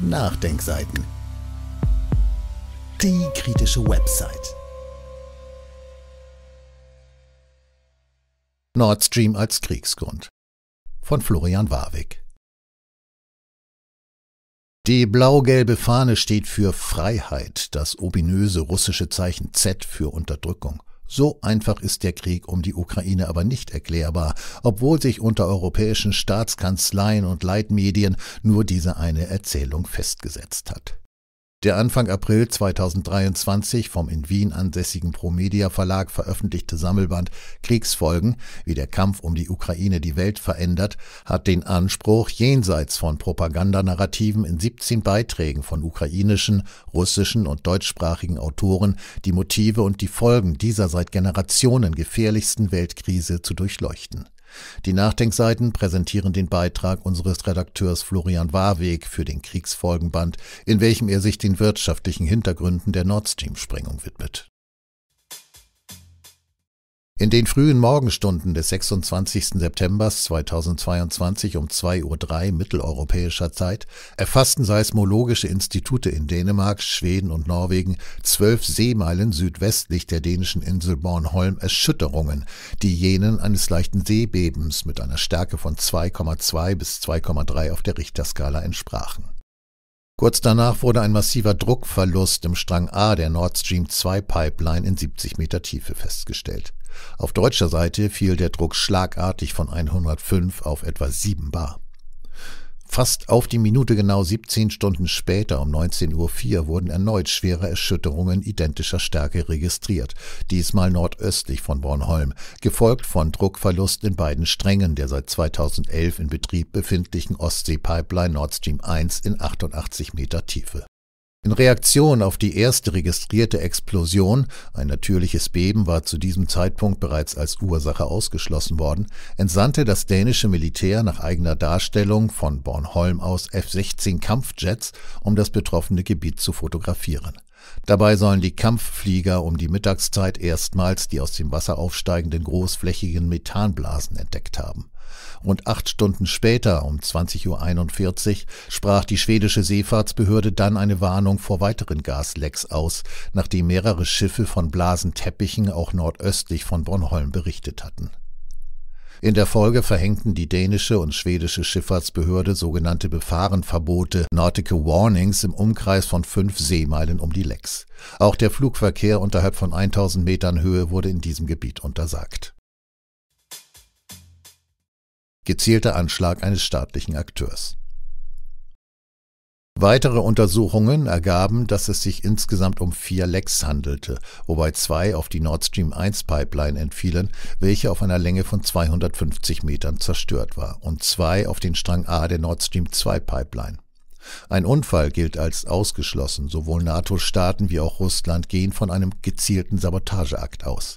Nachdenkseiten. Die kritische Website. Nord Stream als Kriegsgrund von Florian Warwick. Die blau-gelbe Fahne steht für Freiheit, das ominöse russische Zeichen Z für Unterdrückung. So einfach ist der Krieg um die Ukraine aber nicht erklärbar, obwohl sich unter europäischen Staatskanzleien und Leitmedien nur diese eine Erzählung festgesetzt hat. Der Anfang April 2023 vom in Wien ansässigen Promedia Verlag veröffentlichte Sammelband Kriegsfolgen, wie der Kampf um die Ukraine die Welt verändert, hat den Anspruch, jenseits von Propagandanarrativen in 17 Beiträgen von ukrainischen, russischen und deutschsprachigen Autoren die Motive und die Folgen dieser seit Generationen gefährlichsten Weltkrise zu durchleuchten. Die Nachdenkseiten präsentieren den Beitrag unseres Redakteurs Florian Warweg für den Kriegsfolgenband, in welchem er sich den wirtschaftlichen Hintergründen der Nord Stream-Sprengung widmet. In den frühen Morgenstunden des 26. September 2022 um 2.03 Uhr mitteleuropäischer Zeit erfassten seismologische Institute in Dänemark, Schweden und Norwegen zwölf Seemeilen südwestlich der dänischen Insel Bornholm Erschütterungen, die jenen eines leichten Seebebens mit einer Stärke von 2,2 bis 2,3 auf der Richterskala entsprachen. Kurz danach wurde ein massiver Druckverlust im Strang A der Nord Stream 2 Pipeline in 70 Meter Tiefe festgestellt. Auf deutscher Seite fiel der Druck schlagartig von 105 auf etwa 7 bar. Fast auf die Minute genau 17 Stunden später um 19.04 Uhr wurden erneut schwere Erschütterungen identischer Stärke registriert, diesmal nordöstlich von Bornholm, gefolgt von Druckverlust in beiden Strängen der seit 2011 in Betrieb befindlichen Ostsee-Pipeline Nord Stream 1 in 88 Meter Tiefe. In Reaktion auf die erste registrierte Explosion, ein natürliches Beben war zu diesem Zeitpunkt bereits als Ursache ausgeschlossen worden, entsandte das dänische Militär nach eigener Darstellung von Bornholm aus F-16 Kampfjets, um das betroffene Gebiet zu fotografieren. Dabei sollen die Kampfflieger um die Mittagszeit erstmals die aus dem Wasser aufsteigenden großflächigen Methanblasen entdeckt haben. Rund acht Stunden später, um 20.41 Uhr, sprach die schwedische Seefahrtsbehörde dann eine Warnung vor weiteren Gaslecks aus, nachdem mehrere Schiffe von Blasenteppichen auch nordöstlich von Bornholm berichtet hatten. In der Folge verhängten die dänische und schwedische Schifffahrtsbehörde sogenannte Befahrenverbote, Nautical Warnings, im Umkreis von fünf Seemeilen um die Lecks. Auch der Flugverkehr unterhalb von 1000 Metern Höhe wurde in diesem Gebiet untersagt gezielter Anschlag eines staatlichen Akteurs. Weitere Untersuchungen ergaben, dass es sich insgesamt um vier Lecks handelte, wobei zwei auf die Nord Stream 1 Pipeline entfielen, welche auf einer Länge von 250 Metern zerstört war, und zwei auf den Strang A der Nord Stream 2 Pipeline. Ein Unfall gilt als ausgeschlossen, sowohl NATO-Staaten wie auch Russland gehen von einem gezielten Sabotageakt aus.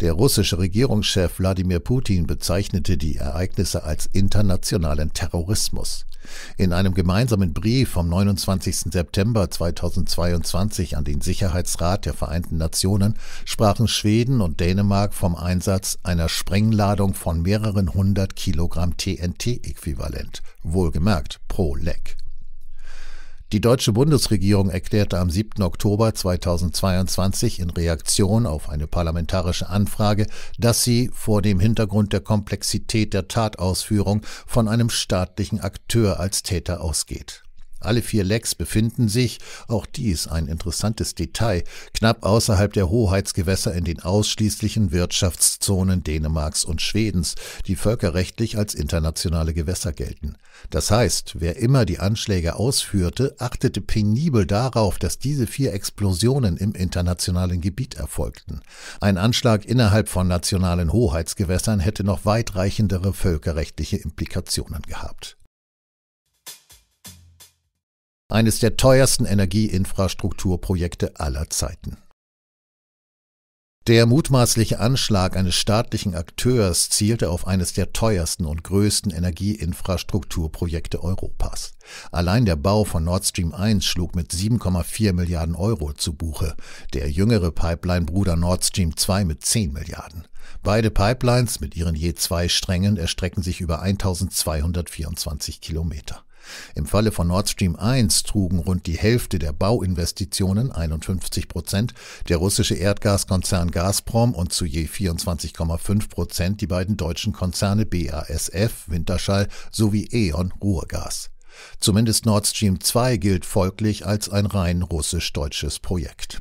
Der russische Regierungschef Wladimir Putin bezeichnete die Ereignisse als internationalen Terrorismus. In einem gemeinsamen Brief vom 29. September 2022 an den Sicherheitsrat der Vereinten Nationen sprachen Schweden und Dänemark vom Einsatz einer Sprengladung von mehreren hundert Kilogramm TNT-Äquivalent, wohlgemerkt pro Leck. Die deutsche Bundesregierung erklärte am 7. Oktober 2022 in Reaktion auf eine parlamentarische Anfrage, dass sie vor dem Hintergrund der Komplexität der Tatausführung von einem staatlichen Akteur als Täter ausgeht alle vier Lecks befinden sich, auch dies ein interessantes Detail, knapp außerhalb der Hoheitsgewässer in den ausschließlichen Wirtschaftszonen Dänemarks und Schwedens, die völkerrechtlich als internationale Gewässer gelten. Das heißt, wer immer die Anschläge ausführte, achtete penibel darauf, dass diese vier Explosionen im internationalen Gebiet erfolgten. Ein Anschlag innerhalb von nationalen Hoheitsgewässern hätte noch weitreichendere völkerrechtliche Implikationen gehabt eines der teuersten Energieinfrastrukturprojekte aller Zeiten. Der mutmaßliche Anschlag eines staatlichen Akteurs zielte auf eines der teuersten und größten Energieinfrastrukturprojekte Europas. Allein der Bau von Nord Stream 1 schlug mit 7,4 Milliarden Euro zu Buche, der jüngere Pipeline-Bruder Nord Stream 2 mit 10 Milliarden. Beide Pipelines mit ihren je zwei Strängen erstrecken sich über 1224 Kilometer. Im Falle von Nord Stream 1 trugen rund die Hälfte der Bauinvestitionen, 51 Prozent, der russische Erdgaskonzern Gazprom und zu je 24,5 Prozent die beiden deutschen Konzerne BASF, Winterschall sowie E.ON Ruhrgas. Zumindest Nord Stream 2 gilt folglich als ein rein russisch-deutsches Projekt.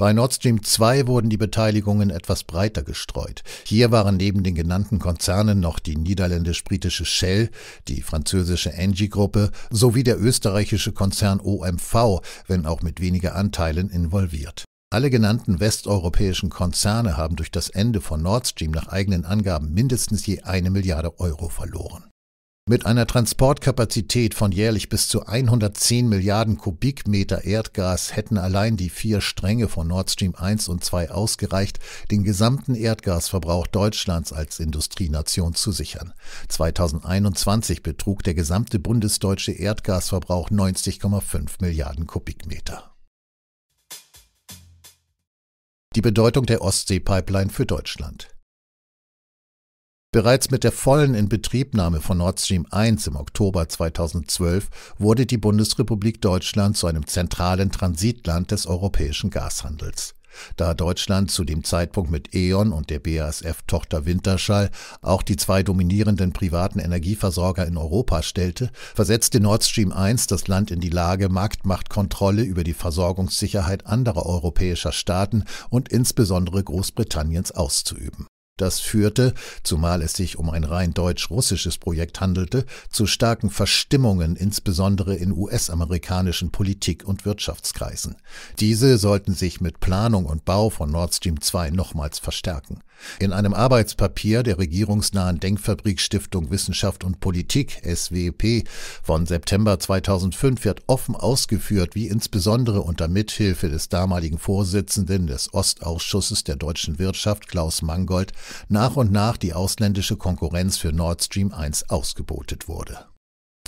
Bei Nord Stream 2 wurden die Beteiligungen etwas breiter gestreut. Hier waren neben den genannten Konzernen noch die niederländisch-britische Shell, die französische Engie-Gruppe sowie der österreichische Konzern OMV, wenn auch mit weniger Anteilen, involviert. Alle genannten westeuropäischen Konzerne haben durch das Ende von Nord Stream nach eigenen Angaben mindestens je eine Milliarde Euro verloren. Mit einer Transportkapazität von jährlich bis zu 110 Milliarden Kubikmeter Erdgas hätten allein die vier Stränge von Nord Stream 1 und 2 ausgereicht, den gesamten Erdgasverbrauch Deutschlands als Industrienation zu sichern. 2021 betrug der gesamte bundesdeutsche Erdgasverbrauch 90,5 Milliarden Kubikmeter. Die Bedeutung der Ostsee-Pipeline für Deutschland. Bereits mit der vollen Inbetriebnahme von Nord Stream 1 im Oktober 2012 wurde die Bundesrepublik Deutschland zu einem zentralen Transitland des europäischen Gashandels. Da Deutschland zu dem Zeitpunkt mit E.ON und der BASF-Tochter Winterschall auch die zwei dominierenden privaten Energieversorger in Europa stellte, versetzte Nord Stream 1 das Land in die Lage, Marktmachtkontrolle über die Versorgungssicherheit anderer europäischer Staaten und insbesondere Großbritanniens auszuüben das führte, zumal es sich um ein rein deutsch-russisches Projekt handelte, zu starken Verstimmungen, insbesondere in US-amerikanischen Politik- und Wirtschaftskreisen. Diese sollten sich mit Planung und Bau von Nord Stream 2 nochmals verstärken. In einem Arbeitspapier der regierungsnahen Denkfabrik Stiftung Wissenschaft und Politik SWP von September 2005 wird offen ausgeführt, wie insbesondere unter Mithilfe des damaligen Vorsitzenden des Ostausschusses der deutschen Wirtschaft Klaus Mangold nach und nach die ausländische Konkurrenz für Nord Stream 1 ausgebotet wurde.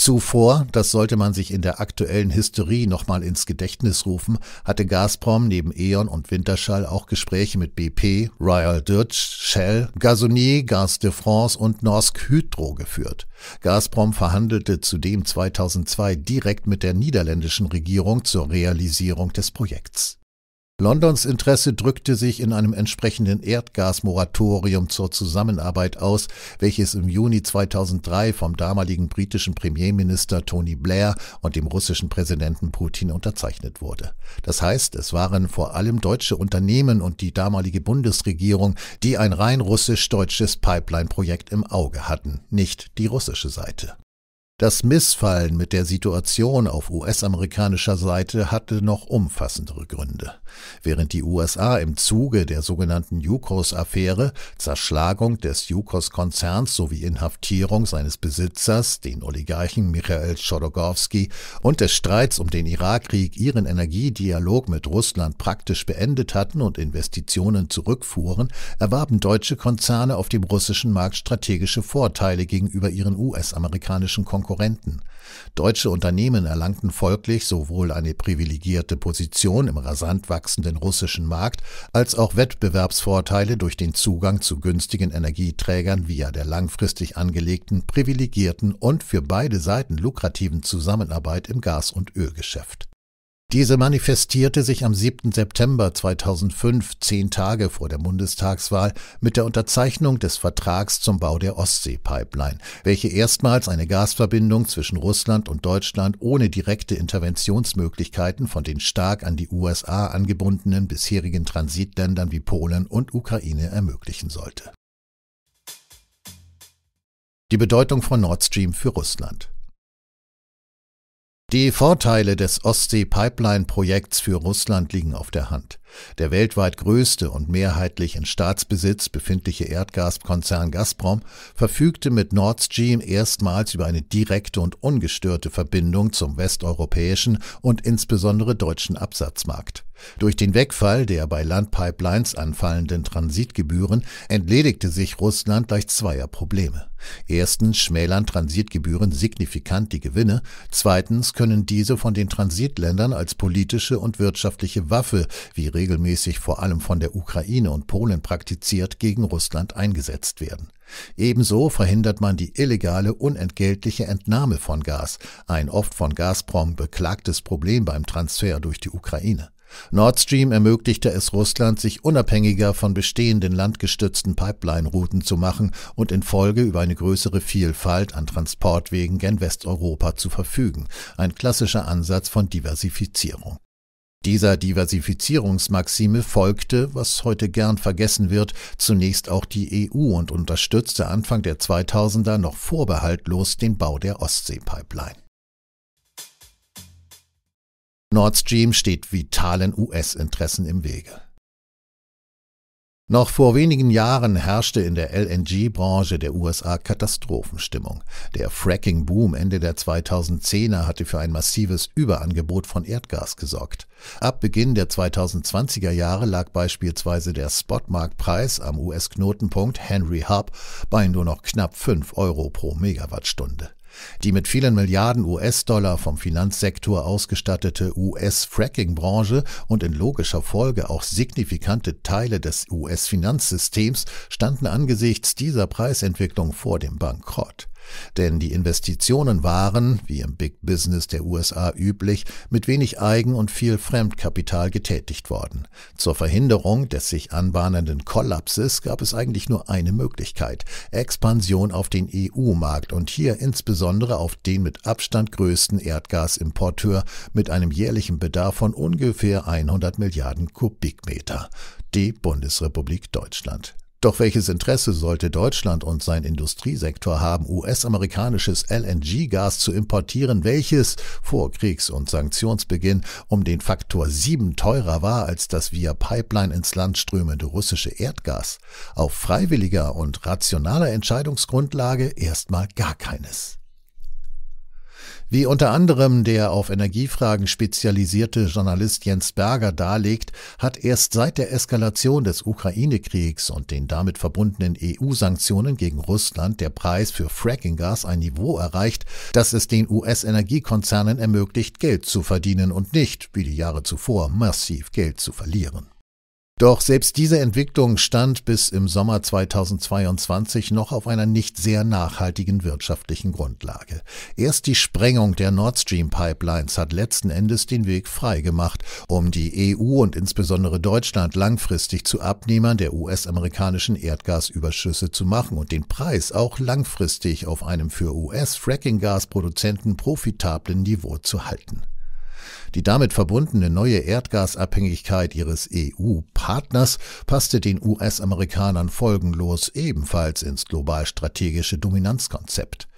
Zuvor, das sollte man sich in der aktuellen Hysterie nochmal ins Gedächtnis rufen, hatte Gazprom neben E.ON und Winterschall auch Gespräche mit BP, Royal Dutch, Shell, Gazonier, Gaz de France und Norsk Hydro geführt. Gazprom verhandelte zudem 2002 direkt mit der niederländischen Regierung zur Realisierung des Projekts. Londons Interesse drückte sich in einem entsprechenden Erdgasmoratorium zur Zusammenarbeit aus, welches im Juni 2003 vom damaligen britischen Premierminister Tony Blair und dem russischen Präsidenten Putin unterzeichnet wurde. Das heißt, es waren vor allem deutsche Unternehmen und die damalige Bundesregierung, die ein rein russisch-deutsches Pipeline-Projekt im Auge hatten, nicht die russische Seite. Das Missfallen mit der Situation auf US-amerikanischer Seite hatte noch umfassendere Gründe. Während die USA im Zuge der sogenannten Yukos-Affäre Zerschlagung des Yukos-Konzerns sowie Inhaftierung seines Besitzers, den Oligarchen Michael Chodorkowski, und des Streits um den Irakkrieg ihren Energiedialog mit Russland praktisch beendet hatten und Investitionen zurückfuhren, erwarben deutsche Konzerne auf dem russischen Markt strategische Vorteile gegenüber ihren US-amerikanischen Konkurrenten. Konkurrenten. Deutsche Unternehmen erlangten folglich sowohl eine privilegierte Position im rasant wachsenden russischen Markt als auch Wettbewerbsvorteile durch den Zugang zu günstigen Energieträgern via der langfristig angelegten, privilegierten und für beide Seiten lukrativen Zusammenarbeit im Gas- und Ölgeschäft. Diese manifestierte sich am 7. September 2005, zehn Tage vor der Bundestagswahl, mit der Unterzeichnung des Vertrags zum Bau der Ostsee-Pipeline, welche erstmals eine Gasverbindung zwischen Russland und Deutschland ohne direkte Interventionsmöglichkeiten von den stark an die USA angebundenen bisherigen Transitländern wie Polen und Ukraine ermöglichen sollte. Die Bedeutung von Nord Stream für Russland. Die Vorteile des Ostsee-Pipeline-Projekts für Russland liegen auf der Hand. Der weltweit größte und mehrheitlich in Staatsbesitz befindliche Erdgaskonzern Gazprom verfügte mit Nord Stream erstmals über eine direkte und ungestörte Verbindung zum westeuropäischen und insbesondere deutschen Absatzmarkt. Durch den Wegfall der bei Landpipelines anfallenden Transitgebühren entledigte sich Russland gleich zweier Probleme. Erstens schmälern Transitgebühren signifikant die Gewinne, zweitens können diese von den Transitländern als politische und wirtschaftliche Waffe, wie regelmäßig vor allem von der Ukraine und Polen praktiziert, gegen Russland eingesetzt werden. Ebenso verhindert man die illegale, unentgeltliche Entnahme von Gas, ein oft von Gazprom beklagtes Problem beim Transfer durch die Ukraine. Nord Stream ermöglichte es Russland, sich unabhängiger von bestehenden landgestützten Pipeline-Routen zu machen und in Folge über eine größere Vielfalt an Transportwegen gen Westeuropa zu verfügen, ein klassischer Ansatz von Diversifizierung. Dieser Diversifizierungsmaxime folgte, was heute gern vergessen wird, zunächst auch die EU und unterstützte Anfang der 2000er noch vorbehaltlos den Bau der Ostsee-Pipeline. Nord Stream steht vitalen US-Interessen im Wege. Noch vor wenigen Jahren herrschte in der LNG-Branche der USA Katastrophenstimmung. Der Fracking-Boom Ende der 2010er hatte für ein massives Überangebot von Erdgas gesorgt. Ab Beginn der 2020er Jahre lag beispielsweise der Spotmarktpreis am US-Knotenpunkt Henry Hub bei nur noch knapp 5 Euro pro Megawattstunde. Die mit vielen Milliarden US-Dollar vom Finanzsektor ausgestattete US-Fracking-Branche und in logischer Folge auch signifikante Teile des US-Finanzsystems standen angesichts dieser Preisentwicklung vor dem Bankrott. Denn die Investitionen waren, wie im Big Business der USA üblich, mit wenig Eigen- und viel Fremdkapital getätigt worden. Zur Verhinderung des sich anbahnenden Kollapses gab es eigentlich nur eine Möglichkeit, Expansion auf den EU-Markt und hier insbesondere auf den mit Abstand größten Erdgasimporteur mit einem jährlichen Bedarf von ungefähr 100 Milliarden Kubikmeter, die Bundesrepublik Deutschland. Doch welches Interesse sollte Deutschland und sein Industriesektor haben, US-amerikanisches LNG-Gas zu importieren, welches vor Kriegs- und Sanktionsbeginn um den Faktor 7 teurer war als das via Pipeline ins Land strömende russische Erdgas? Auf freiwilliger und rationaler Entscheidungsgrundlage erstmal gar keines. Wie unter anderem der auf Energiefragen spezialisierte Journalist Jens Berger darlegt, hat erst seit der Eskalation des Ukraine-Kriegs und den damit verbundenen EU-Sanktionen gegen Russland der Preis für Fracking-Gas ein Niveau erreicht, das es den US-Energiekonzernen ermöglicht, Geld zu verdienen und nicht, wie die Jahre zuvor, massiv Geld zu verlieren. Doch selbst diese Entwicklung stand bis im Sommer 2022 noch auf einer nicht sehr nachhaltigen wirtschaftlichen Grundlage. Erst die Sprengung der Nord Stream Pipelines hat letzten Endes den Weg freigemacht, um die EU und insbesondere Deutschland langfristig zu Abnehmern der US-amerikanischen Erdgasüberschüsse zu machen und den Preis auch langfristig auf einem für US-Fracking-Gasproduzenten profitablen Niveau zu halten. Die damit verbundene neue Erdgasabhängigkeit ihres EU-Partners passte den US-Amerikanern folgenlos ebenfalls ins globalstrategische Dominanzkonzept.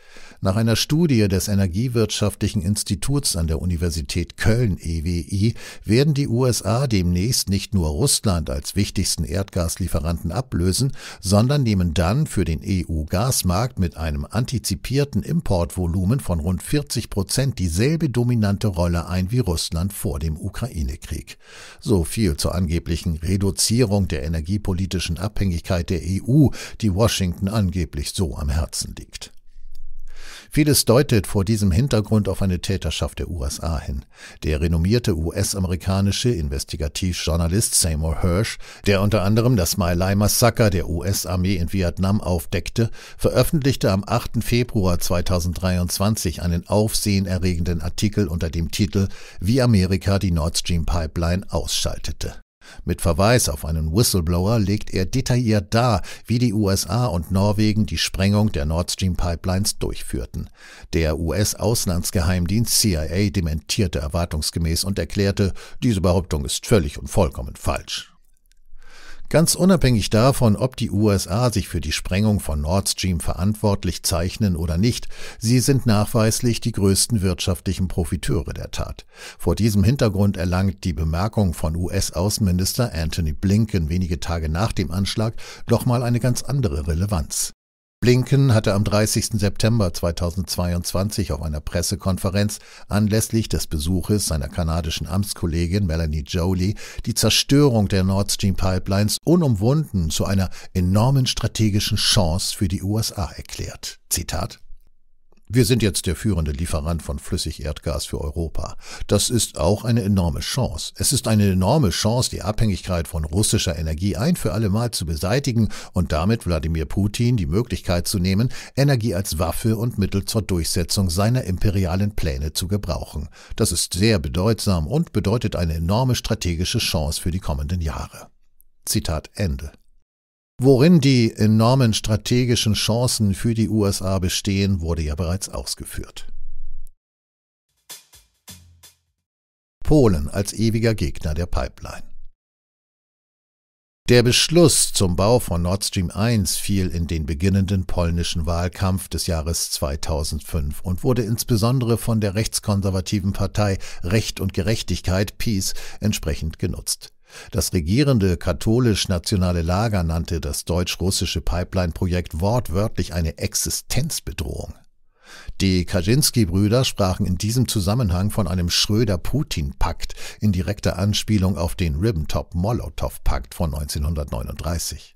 Nach einer Studie des Energiewirtschaftlichen Instituts an der Universität Köln EWI werden die USA demnächst nicht nur Russland als wichtigsten Erdgaslieferanten ablösen, sondern nehmen dann für den EU-Gasmarkt mit einem antizipierten Importvolumen von rund 40 Prozent dieselbe dominante Rolle ein wie Russland vor dem Ukraine-Krieg. So viel zur angeblichen Reduzierung der energiepolitischen Abhängigkeit der EU, die Washington angeblich so am Herzen liegt. Vieles deutet vor diesem Hintergrund auf eine Täterschaft der USA hin. Der renommierte US-amerikanische Investigativjournalist Seymour Hirsch, der unter anderem das My Lai-Massaker der US-Armee in Vietnam aufdeckte, veröffentlichte am 8. Februar 2023 einen aufsehenerregenden Artikel unter dem Titel Wie Amerika die Nord Stream Pipeline ausschaltete. Mit Verweis auf einen Whistleblower legt er detailliert dar, wie die USA und Norwegen die Sprengung der Nord Stream Pipelines durchführten. Der US-Auslandsgeheimdienst CIA dementierte erwartungsgemäß und erklärte, diese Behauptung ist völlig und vollkommen falsch. Ganz unabhängig davon, ob die USA sich für die Sprengung von Nord Stream verantwortlich zeichnen oder nicht, sie sind nachweislich die größten wirtschaftlichen Profiteure der Tat. Vor diesem Hintergrund erlangt die Bemerkung von US-Außenminister Anthony Blinken wenige Tage nach dem Anschlag doch mal eine ganz andere Relevanz. Blinken hatte am 30. September 2022 auf einer Pressekonferenz anlässlich des Besuches seiner kanadischen Amtskollegin Melanie Jolie die Zerstörung der Nord Stream Pipelines unumwunden zu einer enormen strategischen Chance für die USA erklärt. Zitat wir sind jetzt der führende Lieferant von Flüssigerdgas für Europa. Das ist auch eine enorme Chance. Es ist eine enorme Chance, die Abhängigkeit von russischer Energie ein für alle Mal zu beseitigen und damit Wladimir Putin die Möglichkeit zu nehmen, Energie als Waffe und Mittel zur Durchsetzung seiner imperialen Pläne zu gebrauchen. Das ist sehr bedeutsam und bedeutet eine enorme strategische Chance für die kommenden Jahre. Zitat Ende. Worin die enormen strategischen Chancen für die USA bestehen, wurde ja bereits ausgeführt. Polen als ewiger Gegner der Pipeline. Der Beschluss zum Bau von Nord Stream 1 fiel in den beginnenden polnischen Wahlkampf des Jahres 2005 und wurde insbesondere von der rechtskonservativen Partei Recht und Gerechtigkeit Peace entsprechend genutzt. Das regierende katholisch-nationale Lager nannte das deutsch-russische Pipeline-Projekt wortwörtlich eine Existenzbedrohung. Die Kaczynski-Brüder sprachen in diesem Zusammenhang von einem Schröder-Putin-Pakt in direkter Anspielung auf den ribbentop molotow pakt von 1939.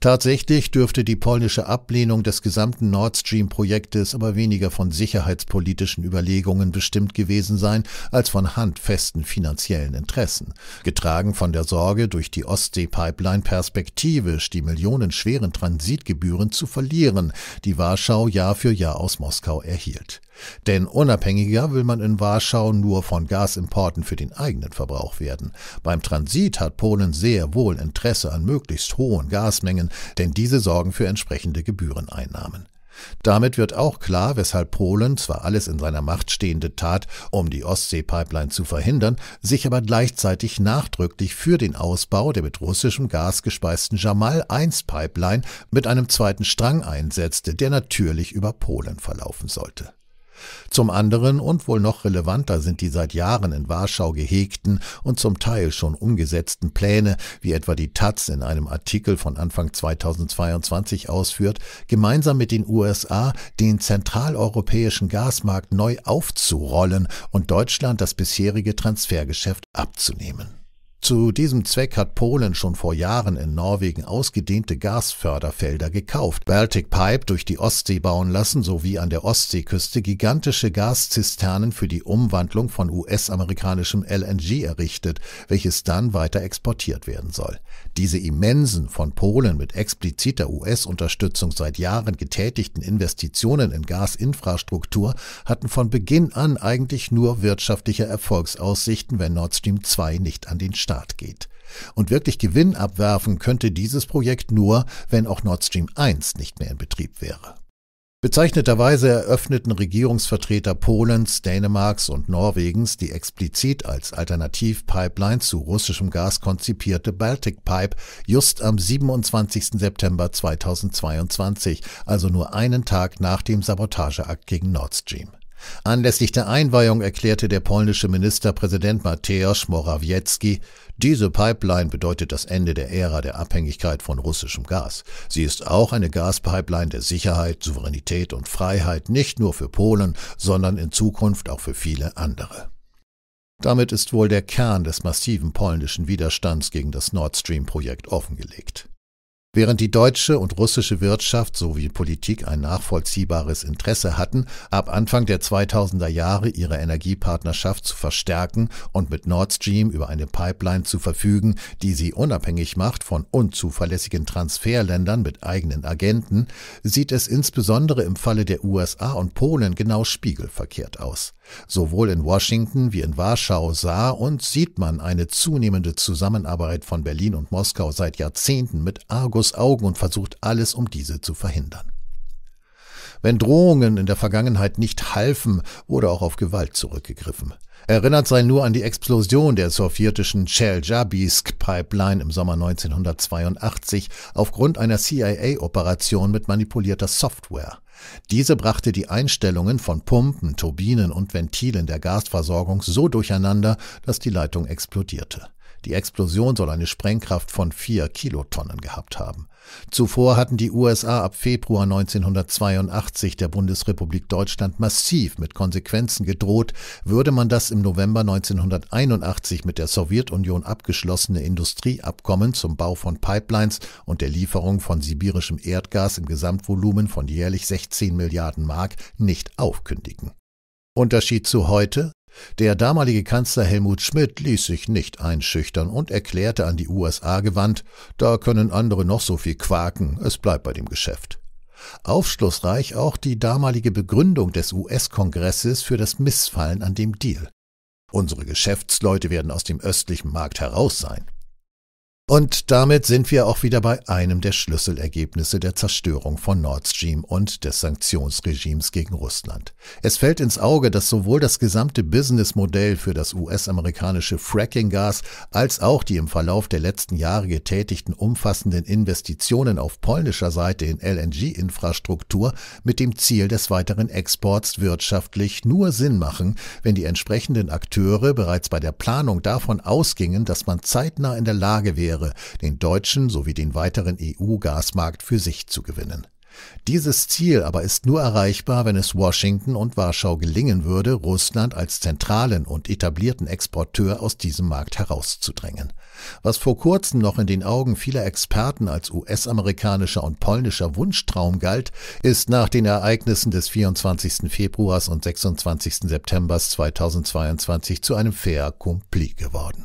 Tatsächlich dürfte die polnische Ablehnung des gesamten Nord Stream-Projektes aber weniger von sicherheitspolitischen Überlegungen bestimmt gewesen sein als von handfesten finanziellen Interessen, getragen von der Sorge, durch die Ostsee-Pipeline perspektivisch die millionenschweren Transitgebühren zu verlieren, die Warschau Jahr für Jahr aus Moskau erhielt. Denn unabhängiger will man in Warschau nur von Gasimporten für den eigenen Verbrauch werden. Beim Transit hat Polen sehr wohl Interesse an möglichst hohen Gasmengen, denn diese sorgen für entsprechende Gebühreneinnahmen. Damit wird auch klar, weshalb Polen zwar alles in seiner Macht Stehende tat, um die Ostsee-Pipeline zu verhindern, sich aber gleichzeitig nachdrücklich für den Ausbau der mit russischem Gas gespeisten Jamal-1-Pipeline mit einem zweiten Strang einsetzte, der natürlich über Polen verlaufen sollte. Zum anderen und wohl noch relevanter sind die seit Jahren in Warschau gehegten und zum Teil schon umgesetzten Pläne, wie etwa die Taz in einem Artikel von Anfang 2022 ausführt, gemeinsam mit den USA den zentraleuropäischen Gasmarkt neu aufzurollen und Deutschland das bisherige Transfergeschäft abzunehmen. Zu diesem Zweck hat Polen schon vor Jahren in Norwegen ausgedehnte Gasförderfelder gekauft, Baltic Pipe durch die Ostsee bauen lassen sowie an der Ostseeküste gigantische Gaszisternen für die Umwandlung von US-amerikanischem LNG errichtet, welches dann weiter exportiert werden soll. Diese immensen, von Polen mit expliziter US-Unterstützung seit Jahren getätigten Investitionen in Gasinfrastruktur hatten von Beginn an eigentlich nur wirtschaftliche Erfolgsaussichten, wenn Nord Stream 2 nicht an den Start geht. Und wirklich Gewinn abwerfen könnte dieses Projekt nur, wenn auch Nord Stream 1 nicht mehr in Betrieb wäre. Bezeichneterweise eröffneten Regierungsvertreter Polens, Dänemarks und Norwegens die explizit als Alternativpipeline zu russischem Gas konzipierte Baltic Pipe just am 27. September 2022, also nur einen Tag nach dem Sabotageakt gegen Nord Stream. Anlässlich der Einweihung erklärte der polnische Ministerpräsident Mateusz Morawiecki, diese Pipeline bedeutet das Ende der Ära der Abhängigkeit von russischem Gas. Sie ist auch eine Gaspipeline der Sicherheit, Souveränität und Freiheit, nicht nur für Polen, sondern in Zukunft auch für viele andere. Damit ist wohl der Kern des massiven polnischen Widerstands gegen das Nord Stream-Projekt offengelegt. Während die deutsche und russische Wirtschaft sowie Politik ein nachvollziehbares Interesse hatten, ab Anfang der 2000er Jahre ihre Energiepartnerschaft zu verstärken und mit Nord Stream über eine Pipeline zu verfügen, die sie unabhängig macht von unzuverlässigen Transferländern mit eigenen Agenten, sieht es insbesondere im Falle der USA und Polen genau spiegelverkehrt aus. Sowohl in Washington wie in Warschau sah und sieht man eine zunehmende Zusammenarbeit von Berlin und Moskau seit Jahrzehnten mit Argus Goethes Augen und versucht alles, um diese zu verhindern. Wenn Drohungen in der Vergangenheit nicht halfen, wurde auch auf Gewalt zurückgegriffen. Erinnert sei nur an die Explosion der sowjetischen Chelyabinsk-Pipeline im Sommer 1982 aufgrund einer CIA-Operation mit manipulierter Software. Diese brachte die Einstellungen von Pumpen, Turbinen und Ventilen der Gasversorgung so durcheinander, dass die Leitung explodierte. Die Explosion soll eine Sprengkraft von vier Kilotonnen gehabt haben. Zuvor hatten die USA ab Februar 1982 der Bundesrepublik Deutschland massiv mit Konsequenzen gedroht, würde man das im November 1981 mit der Sowjetunion abgeschlossene Industrieabkommen zum Bau von Pipelines und der Lieferung von sibirischem Erdgas im Gesamtvolumen von jährlich 16 Milliarden Mark nicht aufkündigen. Unterschied zu heute, der damalige Kanzler Helmut Schmidt ließ sich nicht einschüchtern und erklärte an die USA gewandt, da können andere noch so viel quaken, es bleibt bei dem Geschäft. Aufschlussreich auch die damalige Begründung des US-Kongresses für das Missfallen an dem Deal. Unsere Geschäftsleute werden aus dem östlichen Markt heraus sein. Und damit sind wir auch wieder bei einem der Schlüsselergebnisse der Zerstörung von Nord Stream und des Sanktionsregimes gegen Russland. Es fällt ins Auge, dass sowohl das gesamte Businessmodell für das US-amerikanische Fracking-Gas als auch die im Verlauf der letzten Jahre getätigten umfassenden Investitionen auf polnischer Seite in LNG-Infrastruktur mit dem Ziel des weiteren Exports wirtschaftlich nur Sinn machen, wenn die entsprechenden Akteure bereits bei der Planung davon ausgingen, dass man zeitnah in der Lage wäre, wäre, den deutschen sowie den weiteren EU-Gasmarkt für sich zu gewinnen. Dieses Ziel aber ist nur erreichbar, wenn es Washington und Warschau gelingen würde, Russland als zentralen und etablierten Exporteur aus diesem Markt herauszudrängen. Was vor kurzem noch in den Augen vieler Experten als US-amerikanischer und polnischer Wunschtraum galt, ist nach den Ereignissen des 24. Februars und 26. September 2022 zu einem Fair Compli geworden.